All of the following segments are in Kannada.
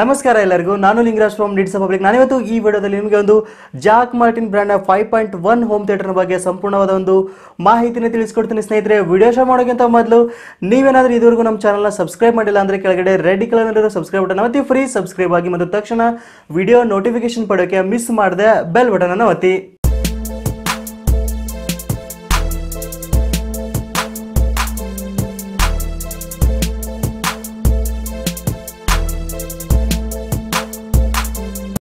ನಮಸ್ಕಾರ ಎಲ್ಲರಿಗೂ ನಾನು ಲಿಂಗರಾಜ್ ಫ್ರಮ್ ನಿಡ್ಸ್ ಪಬ್ಲಿಕ್ ನಾನಿವತ್ತು ಈ ವಿಡಿಯೋದಲ್ಲಿ ನಿಮಗೆ ಒಂದು ಜಾಕ್ ಮಾರ್ಟಿನ್ ಬ್ರ್ಯಾಂಡ್ನ ಫೈವ್ ಪಾಯಿಂಟ್ ಒನ್ ಹೋಮ್ ಥಿಯೇಟರ್ನ ಬಗ್ಗೆ ಸಂಪೂರ್ಣವಾದ ಒಂದು ಮಾಹಿತಿನ ತಿಳಿಸ್ಕೊಡ್ತೀನಿ ಸ್ನೇಹಿತರೆ ವಿಡಿಯೋ ಶೋ ಮಾಡೋಕ್ಕಿಂತ ಮೊದಲು ನೀವೇನಾದರೂ ಇದುವರೆಗೂ ನಮ್ಮ ಚಾನಲ್ನ ಸಬ್ಸ್ಕ್ರೈಬ್ ಮಾಡಿಲ್ಲ ಅಂದರೆ ಕೆಳಗಡೆ ರೆಡ್ ಕಲರ್ನಲ್ಲಿರೋ ಸಬ್ಸ್ಕ್ರೈಬ್ ಬಟನ್ ಒತ್ತಿ ಫ್ರೀ ಸಬ್ಸ್ಕ್ರೈಬ್ ಆಗಿ ಮತ್ತು ತಕ್ಷಣ ವಿಡಿಯೋ ನೋಟಿಫಿಕೇಶನ್ ಪಡೆಯೋಕೆ ಮಿಸ್ ಮಾಡಿದೆ ಬೆಲ್ ಅನ್ನು ಒತ್ತಿ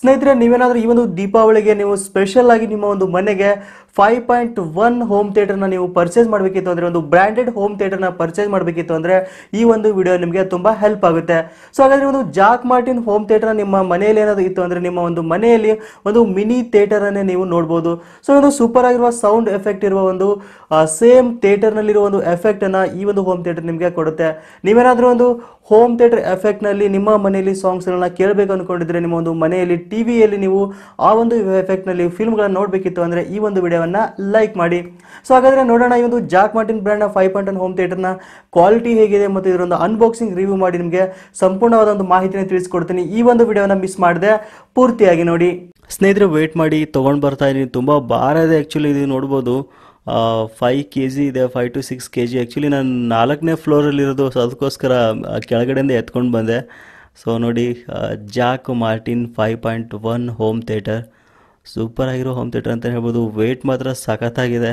ಸ್ನೇಹಿತರೆ ನೀವೇನಾದರೂ ಈ ಒಂದು ದೀಪಾವಳಿಗೆ ನೀವು ಸ್ಪೆಷಲ್ ಆಗಿ ನಿಮ್ಮ ಒಂದು ಮನೆಗೆ ಫೈವ್ ಪಾಯಿಂಟ್ ಒನ್ ಹೋಮ್ ಥಿಯೇಟರ್ನ ನೀವು ಪರ್ಚೇಸ್ ಮಾಡಬೇಕಿತ್ತು ಅಂದರೆ ಒಂದು ಬ್ರ್ಯಾಂಡೆಡ್ ಹೋಮ್ ಥಿಯೇಟರ್ನ ಪರ್ಚೇಸ್ ಮಾಡಬೇಕಿತ್ತು ಅಂದರೆ ಈ ಒಂದು ವಿಡಿಯೋ ನಿಮಗೆ ತುಂಬ ಹೆಲ್ಪ್ ಆಗುತ್ತೆ ಸೊ ಹಾಗಾದರೆ ಒಂದು ಜಾಕ್ ಮಾರ್ಟಿನ್ ಹೋಮ್ ಥಿಯೇಟರ್ ನಿಮ್ಮ ಮನೆಯಲ್ಲಿ ಏನಾದರೂ ಇತ್ತು ಅಂದರೆ ನಿಮ್ಮ ಒಂದು ಮನೆಯಲ್ಲಿ ಒಂದು ಮಿನಿ ಥಿಯೇಟರನ್ನೇ ನೀವು ನೋಡ್ಬೋದು ಸೊ ಒಂದು ಸೂಪರ್ ಆಗಿರುವ ಸೌಂಡ್ ಎಫೆಕ್ಟ್ ಇರುವ ಒಂದು ಸೇಮ್ ಥಿಯೇಟರ್ನಲ್ಲಿರುವ ಒಂದು ಎಫೆಕ್ಟನ್ನು ಈ ಒಂದು ಹೋಮ್ ಥಿಯೇಟರ್ ನಿಮಗೆ ಕೊಡುತ್ತೆ ನೀವೇನಾದರೂ ಒಂದು ಹೋಮ್ ಥಿಯೇಟರ್ ಎಫೆಕ್ಟ್ನಲ್ಲಿ ನಿಮ್ಮ ಮನೆಯಲ್ಲಿ ಸಾಂಗ್ಸ್ಗಳನ್ನ ಕೇಳಬೇಕು ಅಂದ್ಕೊಂಡಿದ್ರೆ ನಿಮ್ಮ ಒಂದು ಮನೆಯಲ್ಲಿ ಟಿವಿಯಲ್ಲಿ ನೀವು ಆ ಒಂದು ಎಫೆಕ್ಟ್ನಲ್ಲಿ ಫಿಲ್ಮ್ಗಳನ್ನು ನೋಡಬೇಕಿತ್ತು ಅಂದರೆ ಈ ಒಂದು ವಿಡಿಯೋ ವಿಡಿಯೋವನ್ನ ಲೈಕ್ ಮಾಡಿ ಸೊ ಹಾಗಾದ್ರೆ ನೋಡೋಣ ಈ ಒಂದು Jack Martin brand five point one home ಥಿಯೇಟರ್ನ ಕ್ವಾಲಿಟಿ ಹೇಗಿದೆ ಮತ್ತು ಇದರೊಂದು ಅನ್ಬಾಕ್ಸಿಂಗ್ ರಿವ್ಯೂ ಮಾಡಿ ನಿಮಗೆ ಸಂಪೂರ್ಣವಾದ ಒಂದು ಮಾಹಿತಿನ ತಿಳಿಸ್ಕೊಡ್ತೀನಿ ಈ ಒಂದು ವಿಡಿಯೋನ ಮಿಸ್ ಮಾಡಿದೆ ಪೂರ್ತಿಯಾಗಿ ನೋಡಿ ಸ್ನೇಹಿತರೆ ವೇಟ್ ಮಾಡಿ ತೊಗೊಂಡು ಬರ್ತಾ ಇದ್ದೀನಿ ತುಂಬ ಭಾರ ಇದೆ ಆ್ಯಕ್ಚುಲಿ ಇದು ನೋಡ್ಬೋದು ಫೈ ಕೆ ಜಿ ಇದೆ five to six K G actually ನಾನು ನಾಲ್ಕನೇ ಫ್ಲೋರಲ್ಲಿರೋದು ಸೊ ಅದಕ್ಕೋಸ್ಕರ ಕೆಳಗಡೆಯಿಂದ ಎತ್ಕೊಂಡು ಬಂದೆ ಸೊ ನೋಡಿ Jack Martin five point one home theatre super ಆಗಿರೋ ಹೋಮ್ ಥಿಯೇಟರ್ ಅಂತ ಹೇಳ್ಬೋದು ವೇಟ್ ಮಾತ್ರ ಸಖತ್ತಾಗಿದೆ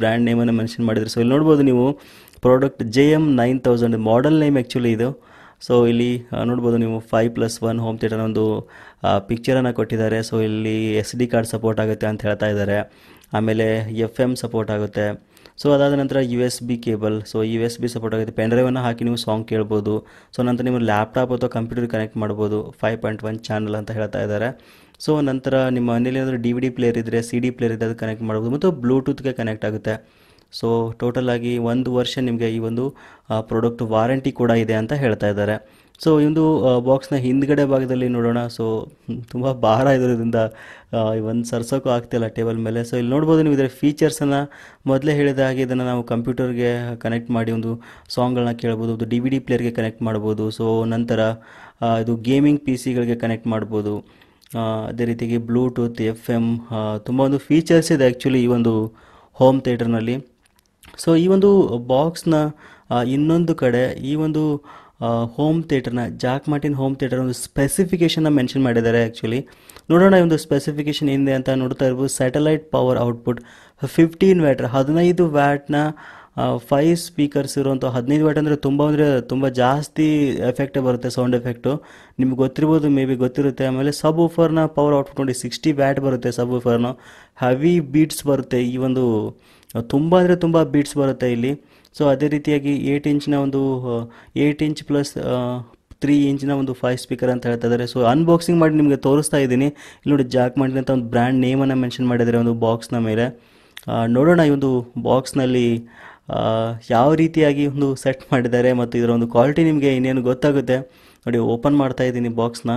ಬ್ರ್ಯಾಂಡ್ ನೇಮನ್ನು ಮೆನ್ಷನ್ ಮಾಡಿದ್ರು ಸೊ ಇಲ್ಲಿ ನೋಡ್ಬೋದು ನೀವು product J M nine thousand model name actually ಇದು ಸೊ ಇಲ್ಲಿ ನೋಡ್ಬೋದು ನೀವು five plus one home theatre ಒಂದು ಪಿಕ್ಚರನ್ನು ಕೊಟ್ಟಿದ್ದಾರೆ ಸೊ ಇಲ್ಲಿ ಎಸ್ ಡಿ ಕಾರ್ಡ್ ಸಪೋರ್ಟ್ ಆಗುತ್ತೆ ಅಂತ ಹೇಳ್ತಾ ಇದ್ದಾರೆ ಆಮೇಲೆ ಎಫ್ ಎಮ್ ಸಪೋರ್ಟ್ ಆಗುತ್ತೆ ಸೊ ಅದಾದ ನಂತರ U S B cable so U S B support ಆಗುತ್ತೆ ಪೆನ್ಡ್ರೈವನ್ನು ಹಾಕಿ ನೀವು ಸಾಂಗ್ ಕೇಳ್ಬೋದು ಸೊ ನಂತರ ನಿಮ್ಮ ಲ್ಯಾಪ್ಟಾಪ್ ಅಥವಾ ಕಂಪ್ಯೂಟರ್ ಕನೆಕ್ಟ್ ಮಾಡ್ಬೋದು ಫೈವ್ ಪಾಯಿಂಟ್ ಒನ್ ಚಾನಲ್ ಅಂತ ಹೇಳ್ತಾ ಇದ್ದಾರೆ ಸೊ ನಂತರ ನಿಮ್ಮ ಮನೇಲಿ ಏನಾದರೂ ಡಿ ವಿ ಡಿ ಪ್ಲೇಯರ್ ಇದ್ದರೆ ಸಿ ಡಿ ಪ್ಲೇಯರ್ ಇದ್ದರೆ ಅದು ಕನೆಕ್ಟ್ ಮಾಡ್ಬೋದು ಮತ್ತು ಬ್ಲೂಟೂತ್ಗೆ ಕನೆಕ್ಟ್ ಆಗುತ್ತೆ ಸೊ ಟೋಟಲ್ ಆಗಿ ಒಂದು ವರ್ಷ ನಿಮಗೆ ಈ ಒಂದು ಪ್ರಾಡಕ್ಟ್ ವಾರಂಟಿ ಕೂಡ ಇದೆ ಅಂತ ಹೇಳ್ತಾ ಇದ್ದಾರೆ ಸೊ ಈ ಒಂದು ಬಾಕ್ಸ್ನ ಹಿಂದ್ಗಡೆ ಭಾಗದಲ್ಲಿ ನೋಡೋಣ ಸೊ ತುಂಬ ಭಾರ ಇರೋದ್ರಿಂದ ಒಂದು ಸರ್ಸೋಕ್ಕೂ ಆಗ್ತಿಲ್ಲ ಟೇಬಲ್ ಮೇಲೆ ಸೊ ಇಲ್ಲಿ ನೋಡ್ಬೋದು ನೀವು ಇದರ ಫೀಚರ್ಸನ್ನು ಮೊದಲೇ ಹೇಳಿದ ಹಾಗೆ ಇದನ್ನು ನಾವು ಕಂಪ್ಯೂಟರ್ಗೆ ಕನೆಕ್ಟ್ ಮಾಡಿ ಒಂದು ಸಾಂಗ್ಗಳನ್ನ ಕೇಳ್ಬೋದು ಒಂದು ಡಿ ವಿ ಡಿ ಪ್ಲೇಯರ್ಗೆ ಕನೆಕ್ಟ್ ಮಾಡ್ಬೋದು ಸೊ ನಂತರ ಇದು ಗೇಮಿಂಗ್ ಪಿ ಸಿಗಳಿಗೆ ಕನೆಕ್ಟ್ ಮಾಡ್ಬೋದು ಅದೇ ರೀತಿಯಾಗಿ ಬ್ಲೂಟೂತ್ ಎಫ್ ಎಮ್ ತುಂಬ ಒಂದು ಫೀಚರ್ಸ್ ಇದೆ ಆ್ಯಕ್ಚುಲಿ ಈ ಒಂದು ಹೋಮ್ ಥಿಯೇಟರ್ನಲ್ಲಿ ಸೊ ಈ ಒಂದು ಬಾಕ್ಸ್ನ ಇನ್ನೊಂದು ಕಡೆ ಈ ಒಂದು ಹೋಮ್ ಥಿಯೇಟರ್ನ ಜಾಕ್ ಮಾರ್ಟಿನ್ ಹೋಮ್ ಥಿಯೇಟರ್ ಒಂದು ಸ್ಪೆಸಿಫಿಕೇಷನ್ನ ಮೆನ್ಷನ್ ಮಾಡಿದ್ದಾರೆ ಆ್ಯಕ್ಚುಲಿ ನೋಡೋಣ ಈ ಒಂದು ಸ್ಪೆಸಿಫಿಕೇಷನ್ ಏನಿದೆ ಅಂತ ನೋಡ್ತಾ ಇರ್ಬೋದು satellite power output fifteen watt ಹದಿನೈದು ವ್ಯಾಟ್ನ ಫೈವ್ ಸ್ಪೀಕರ್ಸ್ ಇರುವಂಥ ಹದಿನೈದು ವ್ಯಾಟ್ ಅಂದರೆ ತುಂಬ ಅಂದರೆ ತುಂಬ ಜಾಸ್ತಿ ಎಫೆಕ್ಟೇ ಬರುತ್ತೆ ಸೌಂಡ್ ಎಫೆಕ್ಟು ನಿಮ್ಗೆ ಗೊತ್ತಿರ್ಬೋದು ಮೇ ಬಿ ಗೊತ್ತಿರುತ್ತೆ ಆಮೇಲೆ ಸಬ್ ಓಫರ್ನ ಪವರ್ ಔಟ್ಪುಟ್ ನೋಡಿ ಸಿಕ್ಸ್ಟಿ ವ್ಯಾಟ್ ಬರುತ್ತೆ ಸಬ್ ಓಫರ್ನ ಹೆವಿ ಬೀಟ್ಸ್ ಬರುತ್ತೆ ಈ ಒಂದು ತುಂಬ ಅಂದರೆ ತುಂಬ ಬೀಟ್ಸ್ ಬರುತ್ತೆ ಇಲ್ಲಿ ಸೊ ಅದೇ ರೀತಿಯಾಗಿ ಏಯ್ಟ್ ಇಂಚ್ನ ಒಂದು ಏಯ್ಟ್ ಇಂಚ್ ಪ್ಲಸ್ ತ್ರೀ ಇಂಚಿನ ಒಂದು ಫೈವ್ ಸ್ಪೀಕರ್ ಅಂತ ಹೇಳ್ತಾ ಇದ್ದಾರೆ ಸೊ ಅನ್ಬಾಕ್ಸಿಂಗ್ ಮಾಡಿ ನಿಮಗೆ ತೋರಿಸ್ತಾ ಇದ್ದೀನಿ ಇಲ್ಲಿ ನೋಡಿ ಜಾಕ್ ಮಾಡಿ ಅಂತ ಒಂದು ಬ್ರ್ಯಾಂಡ್ ನೇಮನ್ನು ಮೆನ್ಷನ್ ಮಾಡಿದ್ದಾರೆ ಒಂದು ಬಾಕ್ಸ್ನ ಮೇಲೆ ನೋಡೋಣ ಈ ಒಂದು ಬಾಕ್ಸ್ನಲ್ಲಿ ಯಾವ ರೀತಿಯಾಗಿ ಒಂದು ಸೆಟ್ ಮಾಡಿದ್ದಾರೆ ಮತ್ತು ಇದರ ಒಂದು ಕ್ವಾಲಿಟಿ ನಿಮಗೆ ಇನ್ನೇನು ಗೊತ್ತಾಗುತ್ತೆ ನೋಡಿ ಓಪನ್ ಮಾಡ್ತಾ ಇದ್ದೀನಿ ಬಾಕ್ಸ್ನ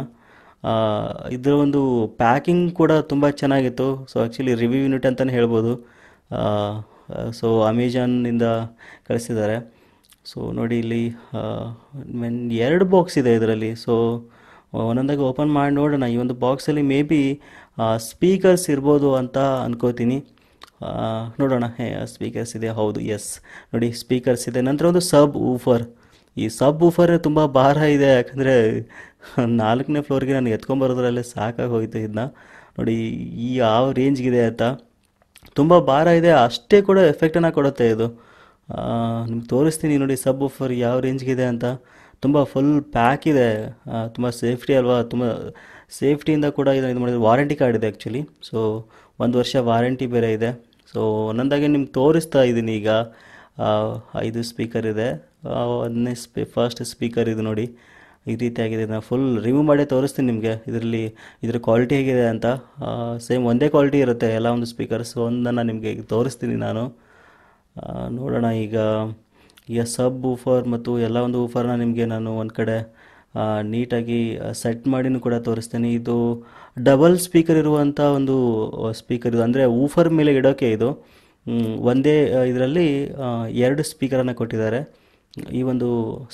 ಇದರ ಒಂದು ಪ್ಯಾಕಿಂಗ್ ಕೂಡ ತುಂಬ ಚೆನ್ನಾಗಿತ್ತು ಸೊ ಆ್ಯಕ್ಚುಲಿ ರಿವ್ಯೂ ಯೂನಿಟ್ ಅಂತಲೇ ಹೇಳ್ಬೋದು ಸೊ ಅಮೆಝಾನಿಂದ ಕಳಿಸಿದ್ದಾರೆ ಸೊ ನೋಡಿ ಇಲ್ಲಿ ಮೆನ್ ಎರಡು ಬಾಕ್ಸ್ ಇದೆ ಇದರಲ್ಲಿ ಸೊ ಒಂದೊಂದಾಗಿ ಓಪನ್ ಮಾಡಿ ನೋಡೋಣ ಈ ಒಂದು ಬಾಕ್ಸಲ್ಲಿ ಮೇ ಬಿ ಸ್ಪೀಕರ್ಸ್ ಇರ್ಬೋದು ಅಂತ ಅಂದ್ಕೋತೀನಿ ನೋಡೋಣ ಸ್ಪೀಕರ್ಸ್ ಇದೆ ಹೌದು ಎಸ್ ನೋಡಿ ಸ್ಪೀಕರ್ಸ್ ಇದೆ ನಂತರ ಒಂದು ಸಬ್ ಊಫರ್ ಈ ಸಬ್ ಊಫರ್ ತುಂಬ ಭಾರ ಇದೆ ಯಾಕಂದರೆ ನಾಲ್ಕನೇ ಫ್ಲೋರ್ಗೆ ನಾನು ಎತ್ಕೊಂಬರೋದ್ರಲ್ಲೇ ಸಾಕಾಗಿ ಹೋಯಿತು ಇದನ್ನ ನೋಡಿ ಈ ಯಾವ ರೇಂಜ್ಗಿದೆ ಅಂತ ತುಂಬ ಭಾರ ಇದೆ ಅಷ್ಟೇ ಕೂಡ ಎಫೆಕ್ಟನ್ನು ಕೊಡುತ್ತೆ ಇದು ನಿಮ್ಗೆ ತೋರಿಸ್ತೀನಿ ನೋಡಿ ಸಬ್ ಊಫರ್ ಯಾವ ರೇಂಜ್ಗಿದೆ ಅಂತ ತುಂಬ ಫುಲ್ ಪ್ಯಾಕ್ ಇದೆ ತುಂಬ ಸೇಫ್ಟಿ ಅಲ್ವಾ ತುಂಬ ಸೇಫ್ಟಿಯಿಂದ ಕೂಡ ಇದನ್ನು ಇದು ಮಾಡಿದ್ರೆ ವಾರಂಟಿ ಕಾರ್ಡ್ ಇದೆ ಆ್ಯಕ್ಚುಲಿ ಸೊ ಒಂದು ವರ್ಷ ವಾರಂಟಿ ಬೇರೆ ಇದೆ ಸೊ ಒಂದೊಂದಾಗಿ ನಿಮ್ಗೆ ತೋರಿಸ್ತಾ ಇದ್ದೀನಿ ಈಗ ಐದು ಸ್ಪೀಕರ್ ಇದೆ ಒಂದನೇ ಸ್ಪೀ ಫಸ್ಟ್ ಸ್ಪೀಕರ್ ಇದು ನೋಡಿ ಈ ರೀತಿಯಾಗಿದೆ ನಾನು ಫುಲ್ ರಿವ್ಯೂ ಮಾಡೇ ತೋರಿಸ್ತೀನಿ ನಿಮಗೆ ಇದರಲ್ಲಿ ಇದರ ಕ್ವಾಲಿಟಿ ಹೇಗಿದೆ ಅಂತ ಸೇಮ್ ಒಂದೇ ಕ್ವಾಲಿಟಿ ಇರುತ್ತೆ ಎಲ್ಲ ಒಂದು ಸ್ಪೀಕರ್ಸ್ ಒಂದನ್ನು ನಿಮಗೆ ತೋರಿಸ್ತೀನಿ ನಾನು ನೋಡೋಣ ಈಗ ಈಗ ಸಬ್ ಊಫರ್ ಮತ್ತು ಎಲ್ಲ ಒಂದು ಊಫರ್ನ ನಿಮಗೆ ನಾನು ಒಂದು ಕಡೆ ನೀಟಾಗಿ ಸೆಟ್ ಮಾಡಿನೂ ಕೂಡ ತೋರಿಸ್ತೇನೆ ಇದು ಡಬಲ್ ಸ್ಪೀಕರ್ ಇರುವಂಥ ಒಂದು ಸ್ಪೀಕರ್ ಇದು ಅಂದರೆ ಊಫರ್ ಮೇಲೆ ಇಡೋಕೆ ಇದು ಒಂದೇ ಇದರಲ್ಲಿ ಎರಡು ಸ್ಪೀಕರನ್ನು ಕೊಟ್ಟಿದ್ದಾರೆ ಈ ಒಂದು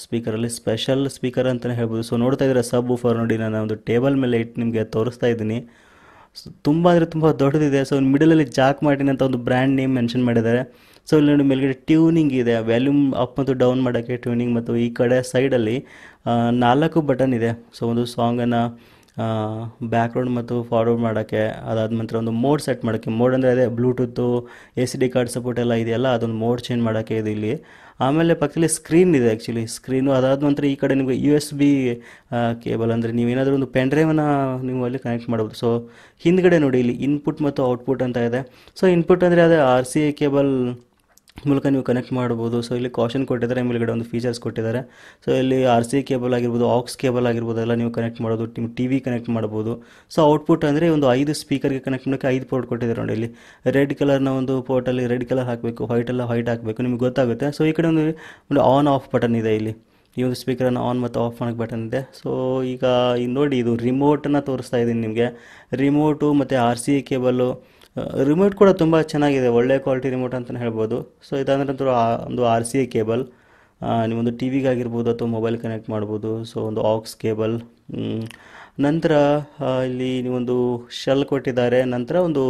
ಸ್ಪೀಕರಲ್ಲಿ ಸ್ಪೆಷಲ್ ಸ್ಪೀಕರ್ ಅಂತಲೇ ಹೇಳ್ಬೋದು ಸೊ ನೋಡ್ತಾ ಇದ್ರೆ ಸಬ್ ಊಫರ್ ನೋಡಿ ನಾನು ಒಂದು ಟೇಬಲ್ ಮೇಲೆ ಇಟ್ಟು ನಿಮಗೆ ತೋರಿಸ್ತಾ ಇದ್ದೀನಿ ತುಂಬ ಅಂದರೆ ತುಂಬ ದೊಡ್ಡದಿದೆ ಸೊ ಮಿಡಲಲ್ಲಿ ಜಾಕ್ ಮಾಡಿನ ಅಂತ ಒಂದು ಬ್ರ್ಯಾಂಡ್ ನೇಮ್ ಮೆನ್ಷನ್ ಮಾಡಿದ್ದಾರೆ ಸೊ ಇಲ್ಲಿ ನೋಡಿ ಮೇಲ್ಗಡೆ ಟ್ಯೂನಿಂಗ್ ಇದೆ ವ್ಯಾಲ್ಯೂಮ್ ಅಪ್ ಮತ್ತು ಡೌನ್ ಮಾಡೋಕ್ಕೆ ಟ್ಯೂನಿಂಗ್ ಮತ್ತು ಈ ಕಡೆ ಸೈಡಲ್ಲಿ ನಾಲ್ಕು ಬಟನ್ ಇದೆ ಸೊ ಒಂದು ಸಾಂಗನ್ನು ಬ್ಯಾಕ್ಗ್ರೌಂಡ್ ಮತ್ತು ಫಾರ್ವರ್ಡ್ ಮಾಡೋಕ್ಕೆ ಅದಾದ ನಂತರ ಒಂದು ಮೋಡ್ ಸೆಟ್ ಮಾಡೋಕ್ಕೆ ಮೋಡ್ ಅಂದರೆ ಅದೇ Bluetooth A C D card support ಎಲ್ಲ ಇದೆಯಲ್ಲ ಅದೊಂದು ಮೋಡ್ ಚೇಂಜ್ ಮಾಡೋಕ್ಕೆ ಇದೆ ಇಲ್ಲಿ ಆಮೇಲೆ ಪಕ್ಕದಲ್ಲಿ ಸ್ಕ್ರೀನ್ ಇದೆ ಆ್ಯಕ್ಚುಲಿ ಸ್ಕ್ರೀನು ಅದಾದ ನಂತರ ಈ ಕಡೆ ನಿಮಗೆ ಯು ಎಸ್ ಬಿ ಕೇಬಲ್ ಅಂದರೆ ನೀವು ಏನಾದರೂ ಒಂದು ಪೆನ್ಡ್ರೈವನ್ನು ನೀವು ಅಲ್ಲಿ ಕನೆಕ್ಟ್ ಮಾಡ್ಬೋದು ಸೊ ಹಿಂದ್ಗಡೆ ನೋಡಿ ಇಲ್ಲಿ ಇನ್ಪುಟ್ ಮತ್ತು ಔಟ್ಪುಟ್ ಅಂತ ಇದೆ ಸೊ ಇನ್ಪುಟ್ ಅಂದರೆ ಅದೇ ಆರ್ ಸಿ ಎ ಕೇಬಲ್ ಮೂಲಕ ನೀವು ಕನೆಕ್ಟ್ ಮಾಡ್ಬೋದು ಸೊ ಇಲ್ಲಿ ಕಾಷನ್ ಕೊಟ್ಟಿದ್ದಾರೆ ಮೇಲ್ಗಡೆ ಒಂದು ಫೀಚರ್ಸ್ ಕೊಟ್ಟಿದ್ದಾರೆ ಸೊ ಇಲ್ಲಿ ಆರ್ ಸಿ ಕೇಬಲ್ ಆಗಿರ್ಬೋದು ಆಕ್ಸ್ ಕೇಬಲ್ ಆಗಿರ್ಬೋದು ಎಲ್ಲ ನೀವು ಕನೆಕ್ಟ್ ಮಾಡೋದು ಟಿ ವಿ ಕನೆಕ್ಟ್ ಮಾಡ್ಬೋದು ಸೊ ಔಟ್ಪುಟ್ ಅಂದರೆ ಒಂದು ಐದು ಸ್ಪೀಕರ್ಗೆ ಕನೆಕ್ಟ್ ಮಾಡೋಕ್ಕೆ ಐದು ಪೋರ್ಟ್ ಕೊಟ್ಟಿದ್ದಾರೆ ನೋಡಿ ಇಲ್ಲಿ ರೆಡ್ ಕಲರ್ನ ಒಂದು ಪೋರ್ಟಲ್ಲಿ ರೆಡ್ ಕಲರ್ ಹಾಕಬೇಕು ವೈಟ್ ಎಲ್ಲ ವೈಟ್ ಹಾಕಬೇಕು ನಿಮ್ಗೆ ಗೊತ್ತಾಗುತ್ತೆ ಸೊ ಈ ಕಡೆ ಒಂದು ಒಂದು ಆನ್ ಆಫ್ ಬಟನ್ ಇದೆ ಇಲ್ಲಿ ಈ ಒಂದು ಸ್ಪೀಕರನ್ನು ಆನ್ ಮತ್ತು ಆಫ್ ಮಾಡೋಕ್ಕೆ ಬಟನ್ ಇದೆ ಸೊ ಈಗ ನೋಡಿ ಇದು ರಿಮೋಟನ್ನು ತೋರಿಸ್ತಾ ಇದ್ದೀನಿ ನಿಮಗೆ ರಿಮೋಟು ಮತ್ತು ಆರ್ ಸಿ ಕೇಬಲ್ಲು ರಿಮೋಟ್ ಕೂಡ ತುಂಬ ಚೆನ್ನಾಗಿದೆ ಒಳ್ಳೆ ಕ್ವಾಲಿಟಿ ರಿಮೋಟ್ ಅಂತಲೇ ಹೇಳ್ಬೋದು ಸೊ ಇದಾದ್ರೆ ನಂತರ ಒಂದು ಆರ್ ಸಿ ಎ ಕೇಬಲ್ ನೀವೊಂದು ಟಿ ವಿಗಾಗಿರ್ಬೋದು ಅಥವಾ ಮೊಬೈಲ್ ಕನೆಕ್ಟ್ ಮಾಡ್ಬೋದು ಸೊ ಒಂದು ಆಕ್ಸ್ ಕೇಬಲ್ ನಂತರ ಇಲ್ಲಿ ನೀವೊಂದು ಶೆಲ್ ಕೊಟ್ಟಿದ್ದಾರೆ ನಂತರ ಒಂದು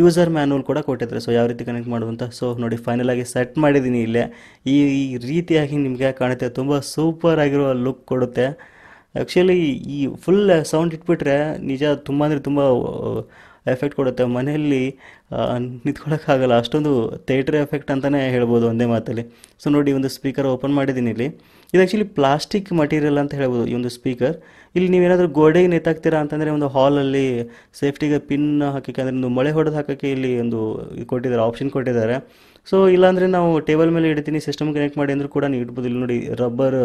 ಯೂಸರ್ ಮ್ಯಾನುವಲ್ ಕೂಡ ಕೊಟ್ಟಿದ್ದಾರೆ ಸೊ ಯಾವ ರೀತಿ ಕನೆಕ್ಟ್ ಮಾಡುವಂತ ಸೊ ನೋಡಿ ಫೈನಲ್ ಆಗಿ ಸೆಟ್ ಮಾಡಿದ್ದೀನಿ ಇಲ್ಲೇ ಈ ರೀತಿಯಾಗಿ ನಿಮಗೆ ಕಾಣುತ್ತೆ ತುಂಬ ಸೂಪರ್ ಆಗಿರುವ ಲುಕ್ ಕೊಡುತ್ತೆ ಆ್ಯಕ್ಚುಲಿ ಈ ಫುಲ್ ಸೌಂಡ್ ಇಟ್ಬಿಟ್ರೆ ನಿಜ ತುಂಬ ಅಂದರೆ ತುಂಬ ಎಫೆಕ್ಟ್ ಕೊಡುತ್ತೆ ಮನೆಯಲ್ಲಿ ನಿಂತ್ಕೊಳ್ಳೋಕ್ಕಾಗಲ್ಲ ಅಷ್ಟೊಂದು ಥೇಟ್ರ್ ಎಫೆಕ್ಟ್ ಅಂತಲೇ ಹೇಳ್ಬೋದು ಒಂದೇ ಮಾತಲ್ಲಿ ಸೊ ನೋಡಿ ಒಂದು ಸ್ಪೀಕರ್ ಓಪನ್ ಮಾಡಿದ್ದೀನಿ ಇಲ್ಲಿ ಇದು ಆ್ಯಕ್ಚುಲಿ ಪ್ಲಾಸ್ಟಿಕ್ ಮಟೀರಿಯಲ್ ಅಂತ ಹೇಳ್ಬೋದು ಈ ಒಂದು ಸ್ಪೀಕರ್ ಇಲ್ಲಿ ನೀವೇನಾದರೂ ಗೋಡೆಗೆ ನೇತಾಕ್ತೀರಾ ಅಂತಂದರೆ ಒಂದು ಹಾಲಲ್ಲಿ ಸೇಫ್ಟಿಗೆ ಪಿನ್ ಹಾಕಕ್ಕೆ ಅಂದರೆ ಒಂದು ಮಳೆ ಹೊಡೆದು ಹಾಕೋಕ್ಕೆ ಇಲ್ಲಿ ಒಂದು ಕೊಟ್ಟಿದ್ದಾರೆ ಆಪ್ಷನ್ ಕೊಟ್ಟಿದ್ದಾರೆ ಸೊ ಇಲ್ಲಾಂದರೆ ನಾವು ಟೇಬಲ್ ಮೇಲೆ ಇಡ್ತೀನಿ ಸಿಸ್ಟಮ್ ಕನೆಕ್ಟ್ ಮಾಡಿ ಅಂದರೂ ಕೂಡ ನೀವು ಇಡ್ಬೋದು ಇಲ್ಲಿ ನೋಡಿ ರಬ್ಬರ್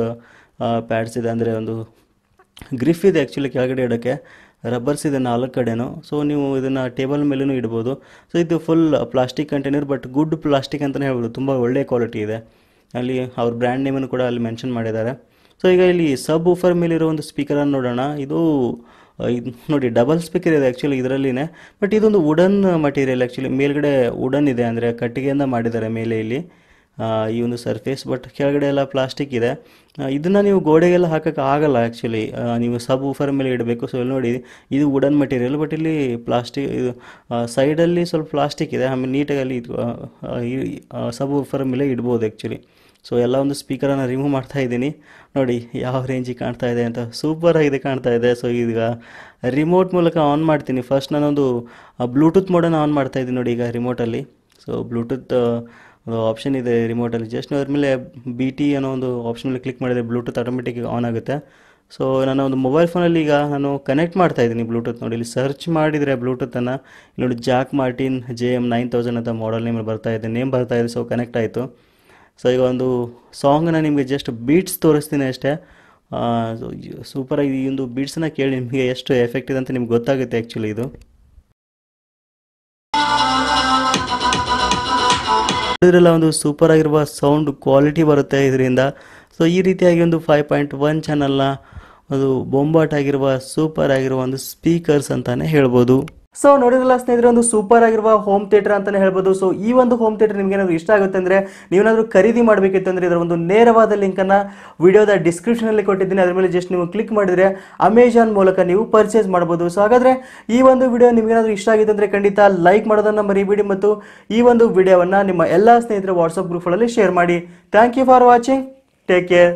ಪ್ಯಾಡ್ಸ್ ಇದೆ ಅಂದರೆ ಒಂದು ಗ್ರಿಫ್ ಇದೆ ಆ್ಯಕ್ಚುಲಿ ಕೆಳಗಡೆ ಇಡೋಕ್ಕೆ ರಬ್ಬರ್ಸ್ ಇದೆ ನಾಲ್ಕು ಕಡೆನೂ ಸೊ ನೀವು ಇದನ್ನು ಟೇಬಲ್ ಮೇಲೂ ಇಡ್ಬೋದು ಸೊ ಇದು full plastic container but good plastic ಅಂತಲೇ ಹೇಳ್ಬೋದು ತುಂಬ ಒಳ್ಳೆಯ ಕ್ವಾಲಿಟಿ ಇದೆ ಅಲ್ಲಿ ಅವ್ರ ಬ್ರ್ಯಾಂಡ್ ನೇಮನ್ನು ಕೂಡ ಅಲ್ಲಿ ಮೆನ್ಷನ್ ಮಾಡಿದ್ದಾರೆ ಸೊ ಈಗ ಇಲ್ಲಿ ಸಬ್ ಊಫರ್ ಮೇಲಿರೋ ಒಂದು ಸ್ಪೀಕರನ್ನು ನೋಡೋಣ ಇದು ಇದು ನೋಡಿ ಡಬಲ್ ಸ್ಪೀಕರ್ ಇದೆ ಆ್ಯಕ್ಚುಲಿ ಇದರಲ್ಲಿನೇ ಬಟ್ ಇದೊಂದು ವುಡನ್ ಮಟೀರಿಯಲ್ ಆ್ಯಕ್ಚುಲಿ ಮೇಲ್ಗಡೆ ವುಡನ್ ಇದೆ ಅಂದರೆ ಕಟ್ಟಿಗೆಯಿಂದ ಮಾಡಿದ್ದಾರೆ ಮೇಲೆ ಇಲ್ಲಿ ಈ ಒಂದು ಸರ್ಫೇಸ್ ಬಟ್ ಕೆಳಗಡೆ ಎಲ್ಲ ಪ್ಲಾಸ್ಟಿಕ್ ಇದೆ ಇದನ್ನು ನೀವು ಗೋಡೆಗೆಲ್ಲ ಹಾಕೋಕ್ಕೆ ಆಗಲ್ಲ ಆ್ಯಕ್ಚುಲಿ ನೀವು ಸಬ್ ಊಫರ್ ಮೇಲೆ ಇಡಬೇಕು ಸೊ ಇಲ್ಲಿ ನೋಡಿ ಇದು ವುಡನ್ ಮೆಟೀರಿಯಲ್ ಬಟ್ ಇಲ್ಲಿ ಪ್ಲಾಸ್ಟಿಕ್ ಇದು ಸೈಡಲ್ಲಿ ಸ್ವಲ್ಪ ಪ್ಲಾಸ್ಟಿಕ್ ಇದೆ ಆಮೇಲೆ ನೀಟಾಗಿ ಅಲ್ಲಿ ಸಬ್ ಊಫರ್ ಮೇಲೆ ಇಡ್ಬೋದು ಆ್ಯಕ್ಚುಲಿ ಸೊ ಎಲ್ಲ ಒಂದು ಸ್ಪೀಕರನ್ನು ರಿಮೂವ್ ಮಾಡ್ತಾ ಇದ್ದೀನಿ ನೋಡಿ ಯಾವ ರೇಂಜಿಗೆ ಕಾಣ್ತಾ ಇದೆ ಅಂತ ಸೂಪರ್ ಕಾಣ್ತಾ ಇದೆ ಸೊ ಈಗ ರಿಮೋಟ್ ಮೂಲಕ ಆನ್ ಮಾಡ್ತೀನಿ ಫಸ್ಟ್ ನಾನೊಂದು ಬ್ಲೂಟೂತ್ ಮೋಡನ್ನು ಆನ್ ಮಾಡ್ತಾ ಇದ್ದೀನಿ ನೋಡಿ ಈಗ ರಿಮೋಟಲ್ಲಿ ಸೊ ಬ್ಲೂಟೂತ್ ಆಪ್ಷನ್ ಇದೆ ರಿಮೋಟಲ್ಲಿ ಜಸ್ಟ್ ನೀವು ಅದ್ರ ಮೇಲೆ ಬಿ ಟಿ ಅನ್ನೋ ಒಂದು ಆಪ್ಷನ್ ಮೇಲೆ ಕ್ಲಿಕ್ ಮಾಡಿದರೆ ಬ್ಲೂಟೂತ್ ಆಟೋಮೆಟಿಕ್ ಆನ್ ಆಗುತ್ತೆ ಸೊ ನಾನು ಒಂದು ಮೊಬೈಲ್ ಫೋನಲ್ಲಿ ಈಗ ನಾನು ಕನೆಕ್ಟ್ ಮಾಡ್ತಾ ಇದ್ದೀನಿ ಬ್ಲೂಟೂತ್ ನೋಡಿ ಇಲ್ಲಿ ಸರ್ಚ್ ಮಾಡಿದರೆ ಬ್ಲೂಟೂತನ್ನು ಇಲ್ಲಿ ನೋಡಿ Jack Martin J M nine thousand ಅಂತ ಮಾಡಲ್ ನೇಮಲ್ಲಿ ಬರ್ತಾ ಇದೆ ನೇಮ್ ಬರ್ತಾ ಇದೆ ಸೊ ಕನೆಕ್ಟ್ ಆಯಿತು ಸೊ ಈಗ ಒಂದು ಸಾಂಗನ್ನು ನಿಮಗೆ ಜಸ್ಟ್ ಬೀಟ್ಸ್ ತೋರಿಸ್ತೀನಿ ಅಷ್ಟೇ ಸೂಪರಾಗಿ ಈ ಒಂದು ಬೀಟ್ಸನ್ನು ಕೇಳಿ ನಿಮಗೆ ಎಷ್ಟು ಎಫೆಕ್ಟ್ ಇದೆ ಅಂತ ನಿಮ್ಗೆ ಗೊತ್ತಾಗುತ್ತೆ ಆ್ಯಕ್ಚುಲಿ ಇದು ಇದರಲ್ಲಿ ಒಂದು ಸೂಪರ್ ಆಗಿರುವ ಸೌಂಡ್ ಕ್ವಾಲಿಟಿ ಬರುತ್ತೆ ಇದರಿಂದ ಸೊ ಈ ರೀತಿಯಾಗಿ ಒಂದು ಫೈವ್ ಪಾಯಿಂಟ್ ಒನ್ ಚಾನಲ್ನ ಒಂದು ಬೊಂಬಾಟ್ ಆಗಿರುವ ಸೂಪರ್ ಆಗಿರುವ ಒಂದು ಸ್ಪೀಕರ್ಸ್ ಅಂತಲೇ ಹೇಳ್ಬೋದು ಸೊ ನೋಡಿದ್ರಲ್ಲ ಸ್ನೇಹಿತರೆ ಒಂದು ಸೂಪರ್ ಆಗಿರುವ ಹೋಮ್ ಥಿಯೇಟರ್ ಅಂತಾನೆ ಹೇಳ್ಬೋದು ಸೊ ಈ ಒಂದು ಹೋಮ್ ಥಿಯೇಟರ್ ನಿಮ್ಗೆ ಏನಾದ್ರು ಇಷ್ಟ ಆಗುತ್ತೆ ಅಂದ್ರೆ ನೀವೇನಾದರೂ ಖರೀದಿ ಮಾಡಬೇಕಿತ್ತು ಅಂದ್ರೆ ಇದರ ಒಂದು ನೇರವಾದ ಲಿಂಕ್ ಅನ್ನ ವಿಡಿಯೋದ ಡಿಸ್ಕ್ರಿಪ್ಷನ್ ಅಲ್ಲಿ ಕೊಟ್ಟಿದ್ದೀನಿ ಅದ್ರ ಮೇಲೆ ಜಸ್ಟ್ ನೀವು ಕ್ಲಿಕ್ ಮಾಡಿದ್ರೆ ಅಮೆಜಾನ್ ಮೂಲಕ ನೀವು ಪರ್ಚೇಸ್ ಮಾಡಬಹುದು ಸೊ ಹಾಗಾದ್ರೆ ಈ ಒಂದು ವಿಡಿಯೋ ಏನಾದ್ರೂ ಇಷ್ಟ ಆಗಿತ್ತು ಅಂದ್ರೆ ಖಂಡಿತ ಲೈಕ್ ಮಾಡೋದನ್ನ ಮರಿಬೇಡಿ ಮತ್ತು ಈ ಒಂದು ವಿಡಿಯೋವನ್ನ ನಿಮ್ಮ ಎಲ್ಲಾ ಸ್ನೇಹಿತರ ವಾಟ್ಸ್ಆಪ್ ಗ್ರೂಪ್ಗಳಲ್ಲಿ ಶೇರ್ ಮಾಡಿ thank you for watching take care